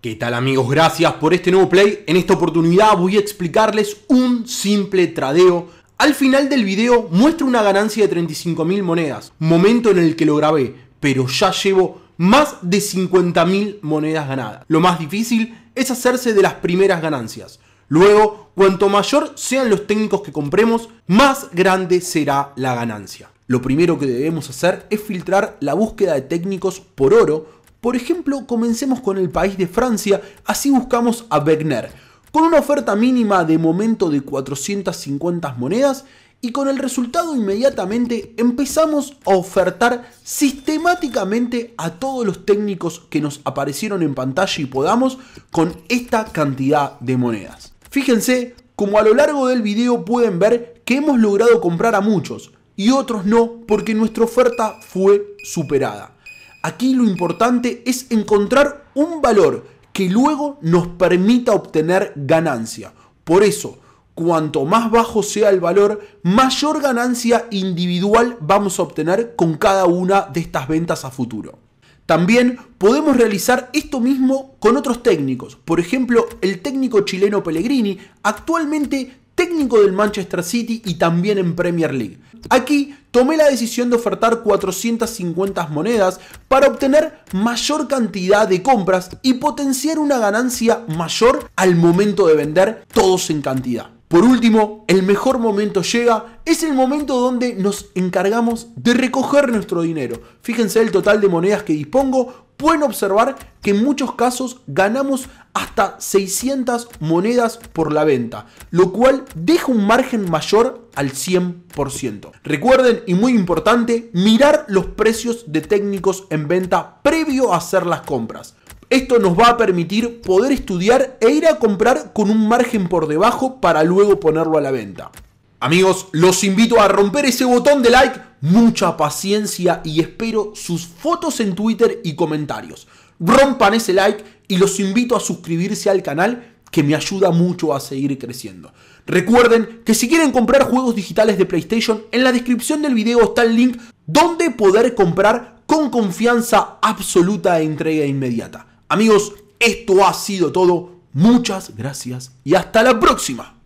¿Qué tal amigos? Gracias por este nuevo play. En esta oportunidad voy a explicarles un simple tradeo. Al final del video muestro una ganancia de 35.000 monedas, momento en el que lo grabé, pero ya llevo más de 50.000 monedas ganadas. Lo más difícil es hacerse de las primeras ganancias. Luego, cuanto mayor sean los técnicos que compremos, más grande será la ganancia. Lo primero que debemos hacer es filtrar la búsqueda de técnicos por oro por ejemplo, comencemos con el país de Francia, así buscamos a Wegner, con una oferta mínima de momento de 450 monedas y con el resultado inmediatamente empezamos a ofertar sistemáticamente a todos los técnicos que nos aparecieron en pantalla y podamos con esta cantidad de monedas. Fíjense, como a lo largo del video pueden ver que hemos logrado comprar a muchos y otros no porque nuestra oferta fue superada. Aquí lo importante es encontrar un valor que luego nos permita obtener ganancia. Por eso, cuanto más bajo sea el valor, mayor ganancia individual vamos a obtener con cada una de estas ventas a futuro. También podemos realizar esto mismo con otros técnicos. Por ejemplo, el técnico chileno Pellegrini actualmente técnico del Manchester City y también en Premier League. Aquí tomé la decisión de ofertar 450 monedas para obtener mayor cantidad de compras y potenciar una ganancia mayor al momento de vender todos en cantidad. Por último, el mejor momento llega, es el momento donde nos encargamos de recoger nuestro dinero. Fíjense el total de monedas que dispongo, pueden observar que en muchos casos ganamos hasta 600 monedas por la venta, lo cual deja un margen mayor al 100%. Recuerden, y muy importante, mirar los precios de técnicos en venta previo a hacer las compras. Esto nos va a permitir poder estudiar e ir a comprar con un margen por debajo para luego ponerlo a la venta. Amigos, los invito a romper ese botón de like, mucha paciencia y espero sus fotos en Twitter y comentarios. Rompan ese like y los invito a suscribirse al canal que me ayuda mucho a seguir creciendo. Recuerden que si quieren comprar juegos digitales de PlayStation, en la descripción del video está el link donde poder comprar con confianza absoluta e entrega inmediata. Amigos, esto ha sido todo. Muchas gracias y hasta la próxima.